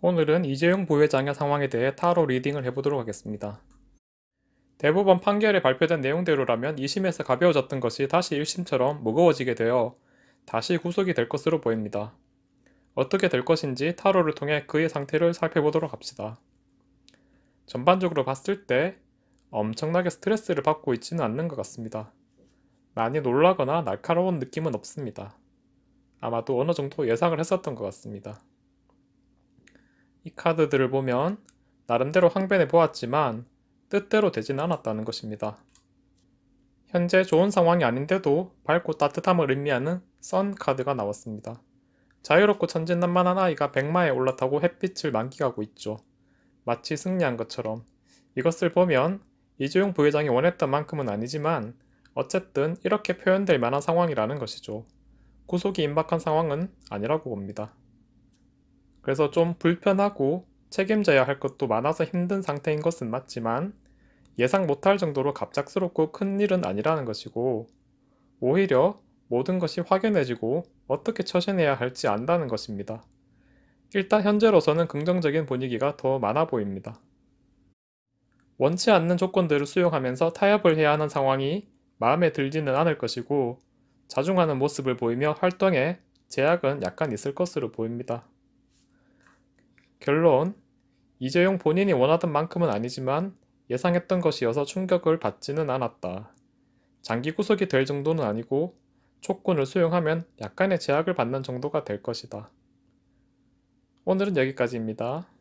오늘은 이재용 부회장의 상황에 대해 타로 리딩을 해보도록 하겠습니다. 대법원 판결에 발표된 내용대로라면 2심에서 가벼워졌던 것이 다시 1심처럼 무거워지게 되어 다시 구속이 될 것으로 보입니다. 어떻게 될 것인지 타로를 통해 그의 상태를 살펴보도록 합시다. 전반적으로 봤을 때 엄청나게 스트레스를 받고 있지는 않는 것 같습니다. 많이 놀라거나 날카로운 느낌은 없습니다. 아마도 어느 정도 예상을 했었던 것 같습니다. 이 카드들을 보면 나름대로 항변해 보았지만 뜻대로 되진 않았다는 것입니다. 현재 좋은 상황이 아닌데도 밝고 따뜻함을 의미하는 선 카드가 나왔습니다. 자유롭고 천진난만한 아이가 백마에 올라타고 햇빛을 만끽하고 있죠. 마치 승리한 것처럼 이것을 보면 이재용 부회장이 원했던 만큼은 아니지만 어쨌든 이렇게 표현될 만한 상황이라는 것이죠. 구속이 임박한 상황은 아니라고 봅니다. 그래서 좀 불편하고 책임져야 할 것도 많아서 힘든 상태인 것은 맞지만 예상 못할 정도로 갑작스럽고 큰 일은 아니라는 것이고 오히려 모든 것이 확연해지고 어떻게 처신해야 할지 안다는 것입니다. 일단 현재로서는 긍정적인 분위기가 더 많아 보입니다. 원치 않는 조건들을 수용하면서 타협을 해야 하는 상황이 마음에 들지는 않을 것이고 자중하는 모습을 보이며 활동에 제약은 약간 있을 것으로 보입니다. 결론 이재용 본인이 원하던 만큼은 아니지만 예상했던 것이어서 충격을 받지는 않았다. 장기 구속이 될 정도는 아니고 촉권을 수용하면 약간의 제약을 받는 정도가 될 것이다. 오늘은 여기까지입니다.